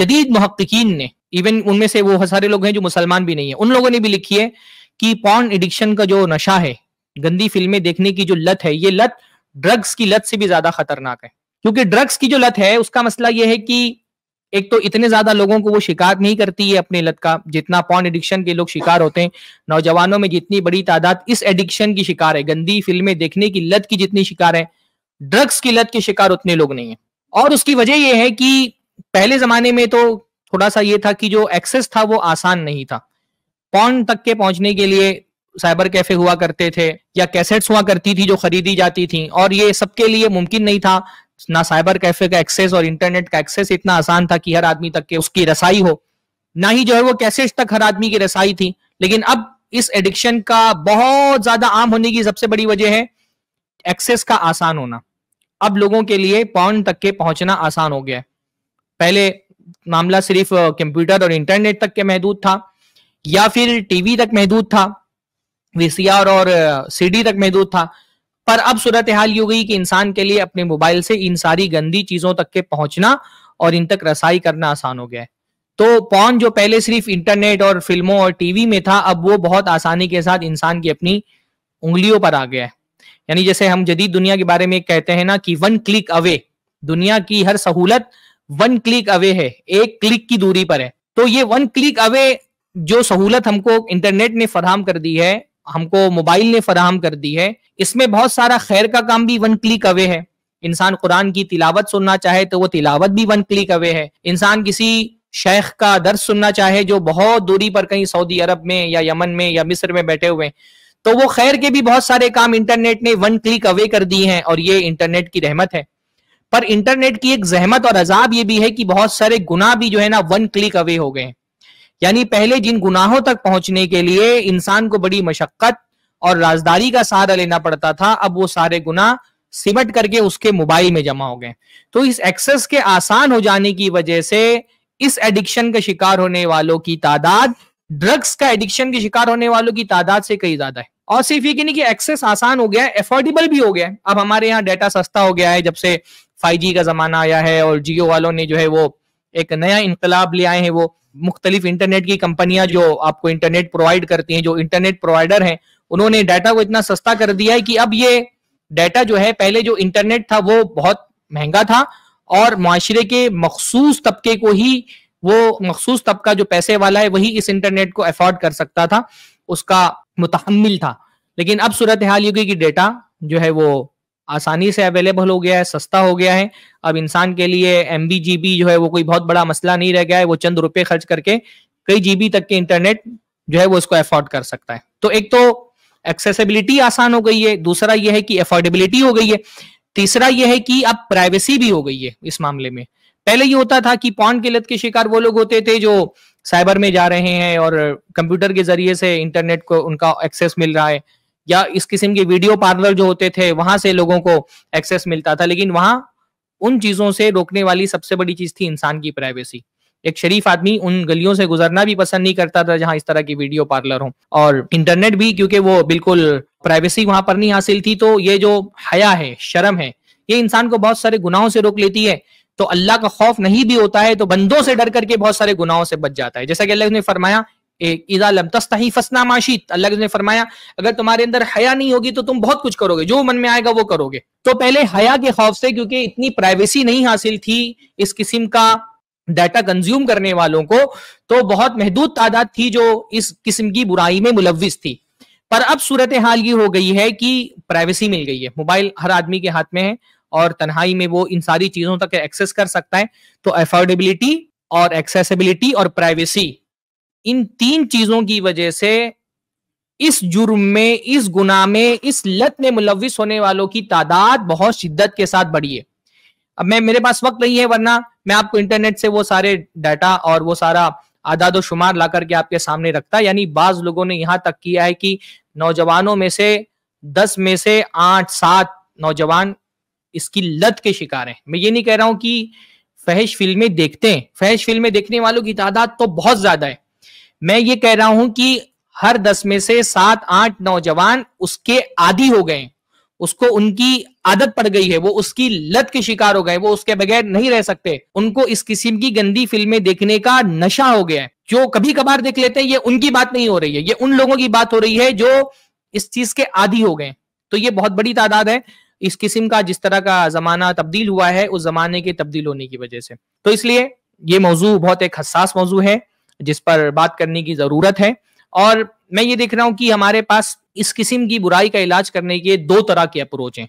जदीद महक्कीन ने इवन उनमें से वो सारे लोग हैं जो मुसलमान भी नहीं है उन लोगों ने भी लिखी है कि पॉन एडिक्शन का जो नशा है गंदी फिल्में देखने की जो लत है ये लत ड्रग्स की लत से भी ज्यादा खतरनाक है क्योंकि ड्रग्स की जो लत है उसका मसला यह है कि एक तो इतने ज्यादा लोगों को वो शिकार नहीं करती है अपने लत का जितना पॉन एडिक्शन के लोग शिकार होते हैं नौजवानों में जितनी बड़ी तादाद इस एडिक्शन की शिकार है गंदी फिल्में देखने की लत की जितनी शिकार है ड्रग्स की लत के शिकार उतने लोग नहीं है और उसकी वजह यह है कि पहले जमाने में तो थोड़ा सा ये था कि जो एक्सेस था वो आसान नहीं था पौन तक के पहुंचने के लिए साइबर कैफे हुआ करते थे या कैसेट्स हुआ करती थी जो खरीदी जाती थी और ये सबके लिए मुमकिन नहीं था ना साइबर कैफे का एक्सेस और इंटरनेट का एक्सेस इतना आसान था कि हर आदमी तक के उसकी रसाई हो ना ही जो है वो कैसेट्स तक हर आदमी की रसाई थी लेकिन अब इस एडिक्शन का बहुत ज्यादा आम होने की सबसे बड़ी वजह है एक्सेस का आसान होना अब लोगों के लिए पौन तक के पहुंचना आसान हो गया है पहले मामला सिर्फ कंप्यूटर और इंटरनेट तक के महदूद था या फिर टीवी तक महदूद था वीसीआर और सीडी तक महदूद था पर अब सूरत हाल ये गई कि इंसान के लिए अपने मोबाइल से इन सारी गंदी चीजों तक के पहुंचना और इन तक रसाई करना आसान हो गया है तो पॉन जो पहले सिर्फ इंटरनेट और फिल्मों और टीवी में था अब वो बहुत आसानी के साथ इंसान की अपनी उंगलियों पर आ गया है यानी जैसे हम जदीद दुनिया के बारे में कहते हैं ना कि वन क्लिक अवे दुनिया की हर सहूलत वन क्लिक अवे है एक क्लिक की दूरी पर है तो ये वन क्लिक अवे जो सहूलत हमको इंटरनेट ने फराहम कर दी है हमको मोबाइल ने फराहम कर दी है इसमें बहुत सारा खैर का काम भी वन क्लिक अवे है इंसान कुरान की तिलावत सुनना चाहे तो वो तिलावत भी वन क्लिक अवे है इंसान किसी शेख का दर्श सुनना चाहे जो बहुत दूरी पर कहीं सऊदी अरब में या यमन में या मिस्र में बैठे हुए हैं तो वो खैर के भी बहुत सारे काम इंटरनेट ने वन क्लिक अवे कर दिए हैं और ये इंटरनेट की रहमत है पर इंटरनेट की एक जहमत और अजाब ये भी है कि बहुत सारे गुनाह भी जो है ना वन क्लिक अवे हो गए यानी पहले जिन गुनाहों तक पहुंचने के लिए इंसान को बड़ी मशक्कत और राजदारी का सहारा लेना पड़ता था अब वो सारे गुनाह सिमट करके उसके मोबाइल में जमा हो गए तो इस एक्सेस के आसान हो जाने की वजह से इस एडिक्शन का शिकार होने वालों की तादाद ड्रग्स का एडिक्शन के शिकार होने वालों की तादाद से कई ज्यादा है और सिर्फ ये कि नहीं कि एक्सेस आसान हो गया है एफोर्डेबल भी हो गया है अब हमारे यहाँ डेटा सस्ता हो गया है जब से 5G का जमाना आया है और जियो वालों ने जो है वो एक नया इनकलाब ले आए हैं वो मुख्तलिफ इंटरनेट की कंपनियां जो आपको इंटरनेट प्रोवाइड करती हैं जो इंटरनेट प्रोवाइडर हैं उन्होंने डाटा को इतना सस्ता कर दिया है कि अब ये डाटा जो है पहले जो इंटरनेट था वो बहुत महंगा था और माशरे के मखसूस तबके को ही वो मखसूस तबका जो पैसे वाला है वही इस इंटरनेट को अफोर्ड कर सकता था उसका मुतहमिल था लेकिन अब सूरत हाल युगी की डेटा जो है वो आसानी से अवेलेबल हो गया है सस्ता हो गया है अब इंसान के लिए एम जो है वो कोई बहुत बड़ा मसला नहीं रह गया है वो चंद रुपए खर्च करके कई जीबी तक के इंटरनेट जो है वो उसको अफोर्ड कर सकता है तो एक तो एक्सेसिबिलिटी आसान हो गई है दूसरा यह है कि अफोर्डेबिलिटी हो गई है तीसरा यह है कि अब प्राइवेसी भी हो गई है इस मामले में पहले ये होता था कि पॉन किलत के शिकार वो लोग होते थे जो साइबर में जा रहे हैं और कंप्यूटर के जरिए से इंटरनेट को उनका एक्सेस मिल रहा है या इस किस्म के वीडियो पार्लर जो होते थे वहां से लोगों को एक्सेस मिलता था लेकिन वहां उन चीजों से रोकने वाली सबसे बड़ी चीज थी इंसान की प्राइवेसी एक शरीफ आदमी उन गलियों से गुजरना भी पसंद नहीं करता था जहां इस तरह की वीडियो पार्लर हो और इंटरनेट भी क्योंकि वो बिल्कुल प्राइवेसी वहां पर नहीं हासिल थी तो ये जो हया है शर्म है ये इंसान को बहुत सारे गुनाहों से रोक लेती है तो अल्लाह का खौफ नहीं भी होता है तो बंदों से डर करके बहुत सारे गुनाहों से बच जाता है जैसा कि अल्लाह ने फरमाया अल्लाह ने फरमाया अगर तुम्हारे अंदर हया नहीं होगी तो तुम बहुत कुछ करोगे जो मन में आएगा वो करोगे तो पहले हया के खौफ से क्योंकि इतनी प्राइवेसी नहीं हासिल थी इस किस्म का डाटा कंज्यूम करने वालों को तो बहुत महदूद तादाद थी जो इस किस्म की बुराई में मुलविस थी पर अब सूरत हाल ये हो गई है कि प्राइवेसी मिल गई है मोबाइल हर आदमी के हाथ में है और तन्हाई में वो इन सारी चीजों तक एक्सेस कर सकता है तो अफोर्डेबिलिटी और एक्सेसिबिलिटी और प्राइवेसी इन तीन चीजों की वजह से इस जुर्म में इस गुना में इस लत में मुलविस होने वालों की तादाद बहुत शिद्दत के साथ बढ़ी है अब मैं मेरे पास वक्त नहीं है वरना मैं आपको इंटरनेट से वो सारे डाटा और वो सारा आदाद शुमार ला करके आपके सामने रखता यानी बाज लोगों ने यहाँ तक किया है कि नौजवानों में से दस में से आठ सात नौजवान इसकी लत के शिकार हैं मैं ये नहीं कह रहा हूं कि फहश फिल्में देखते हैं फहश फिल्में देखने वालों की तादाद तो बहुत ज्यादा है मैं ये कह रहा हूं कि हर दस में से सात आठ नौजवान उसके आदि हो गए उसको उनकी आदत पड़ गई है वो उसकी लत के शिकार हो गए वो उसके बगैर नहीं रह सकते उनको इस किस्म की गंदी फिल्में देखने का नशा हो गया है जो कभी कभार देख लेते हैं ये उनकी बात नहीं हो रही है ये उन लोगों की बात हो रही है जो इस चीज के आदि हो गए तो ये बहुत बड़ी तादाद है इस किस्म का जिस तरह का जमाना तब्दील हुआ है उस जमाने के तब्दील होने की वजह से तो इसलिए ये मौजू बहुत एक हसास मौजू है जिस पर बात करने की जरूरत है और मैं ये देख रहा हूँ कि हमारे पास इस किस्म की बुराई का इलाज करने के दो तरह के अप्रोच हैं